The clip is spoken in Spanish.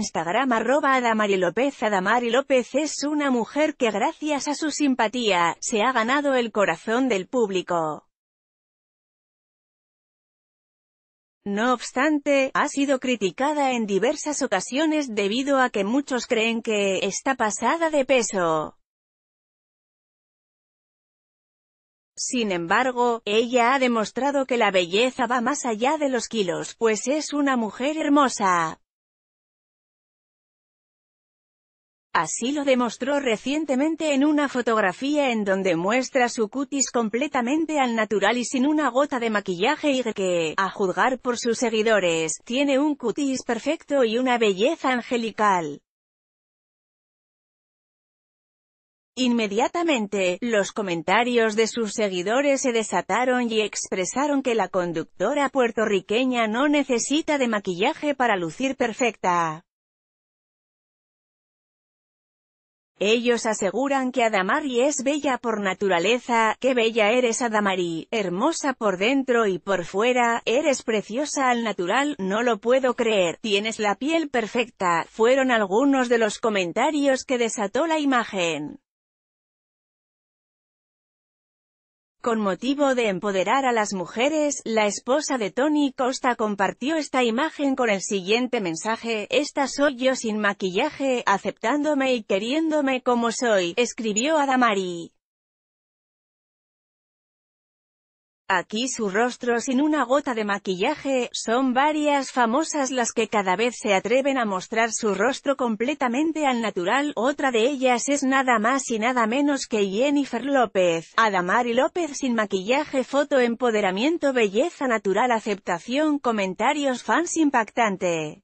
Instagram arroba Adamari López. Adamari López es una mujer que gracias a su simpatía, se ha ganado el corazón del público. No obstante, ha sido criticada en diversas ocasiones debido a que muchos creen que está pasada de peso. Sin embargo, ella ha demostrado que la belleza va más allá de los kilos, pues es una mujer hermosa. Así lo demostró recientemente en una fotografía en donde muestra su cutis completamente al natural y sin una gota de maquillaje y que, a juzgar por sus seguidores, tiene un cutis perfecto y una belleza angelical. Inmediatamente, los comentarios de sus seguidores se desataron y expresaron que la conductora puertorriqueña no necesita de maquillaje para lucir perfecta. Ellos aseguran que Adamari es bella por naturaleza, que bella eres Adamari, hermosa por dentro y por fuera, eres preciosa al natural, no lo puedo creer, tienes la piel perfecta, fueron algunos de los comentarios que desató la imagen. Con motivo de empoderar a las mujeres, la esposa de Tony Costa compartió esta imagen con el siguiente mensaje, «Esta soy yo sin maquillaje, aceptándome y queriéndome como soy», escribió Adamari. Aquí su rostro sin una gota de maquillaje, son varias famosas las que cada vez se atreven a mostrar su rostro completamente al natural, otra de ellas es nada más y nada menos que Jennifer López, Adamari López sin maquillaje foto empoderamiento belleza natural aceptación comentarios fans impactante.